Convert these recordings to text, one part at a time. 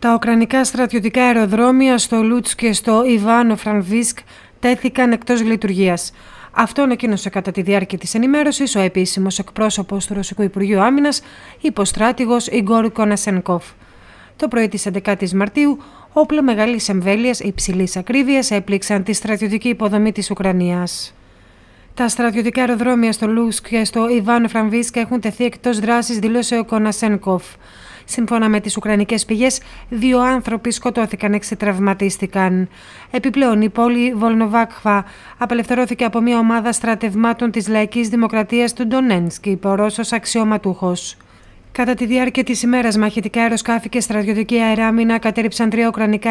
Τα οκρανικά στρατιωτικά αεροδρόμια στο Λούτς και στο Ιβάνο Φρανβίσκ τέθηκαν εκτός λειτουργίας. Αυτό ανακοίνωσε κατά τη διάρκεια της ενημέρωσης ο επίσημος εκπρόσωπος του Ρωσικού Υπουργείου Άμυνας, υποστράτηγος Ιγκόρ Κονασενκόφ. Το πρωί της 11η Μαρτίου, όπλα μεγάλης εμβέλειας υψηλής ακρίβειας έπληξαν τη στρατιωτική υποδομή της Ουκρανίας. Τα στρατιωτικά αεροδρόμια στο Λούσκ και στο Ιβάν Φραμβίσκ έχουν τεθεί εκτός δράσης, δήλωσε ο Κονασενκόφ. Σύμφωνα με τις Ουκρανικές πηγές, δύο άνθρωποι σκοτώθηκαν, και τραυματίστηκαν. Επιπλέον, η πόλη Βολνοβάκχα απελευθερώθηκε από μια ομάδα στρατευμάτων της Λαϊκής Δημοκρατίας του Ντονένσκι, είπε ο αξιωματούχος. Κατά τη διάρκεια της ημέρας, μαχητικά αεροσκάφη και στρατιωτική αεράμινα κατέριψαν τρία ουκρανικά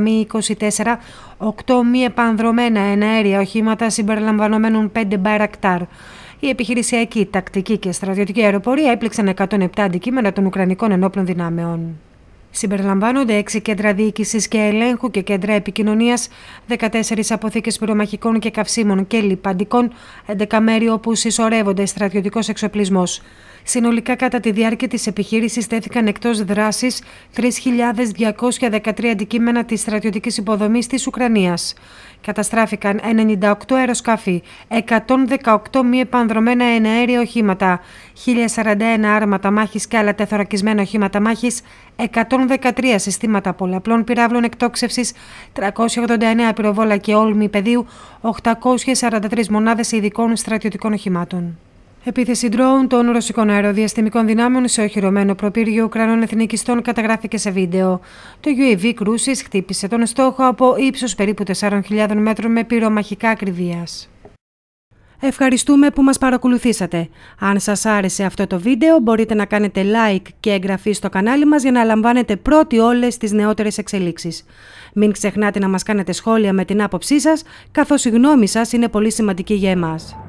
μη Mi-24, οκτώ μη επανδρομένα εναέρια οχήματα συμπεριλαμβανομένων πέντε μπαρακτάρ. Η επιχειρησιακή, τακτική και στρατιωτική αεροπορία έπληξαν 107 αντικείμενα των Ουκρανικών ενόπλων δυνάμεων. Συμπεριλαμβάνονται 6 κέντρα διοίκησης και ελέγχου και κέντρα επικοινωνίας, 14 αποθήκες πυρομαχικών και καυσίμων και λιπαντικών, 11 μέρη όπου συσσωρεύονται στρατιωτικός εξοπλισμός. Συνολικά, κατά τη διάρκεια της επιχείρησης, στέθηκαν εκτός δράσης 3.213 αντικείμενα της στρατιωτικής υποδομής της Ουκρανίας. Καταστράφηκαν 98 αεροσκάφη, 118 μη επανδρομένα εναέρια οχήματα, 1041 άρματα μάχης και άλλα τεθωρακισμένα οχήματα μάχης, 113 συστήματα πολλαπλών πυράβλων εκτόξευσης, 389 πυροβόλα και όλμη πεδίου, 843 μονάδες ειδικών στρατιωτικών οχημάτων. Επίθεση ντρόουν των ρωσικών αεροδιαστημικών δυνάμεων σε οχυρωμένο προπύργιο Ουκρανών εθνικιστών καταγράφηκε σε βίντεο. Το UAV κρούσης χτύπησε τον στόχο από ύψος περίπου 4.000 μέτρων με πυρομαχικά ακριβίας. Ευχαριστούμε που μας παρακολουθήσατε. Αν σας άρεσε αυτό το βίντεο μπορείτε να κάνετε like και εγγραφή στο κανάλι μας για να λαμβάνετε πρώτοι όλες τις νεότερες εξελίξεις. Μην ξεχνάτε να μας κάνετε σχόλια με την άποψή σας, καθώς η γνώμη σας είναι πολύ σημαντική για εμάς.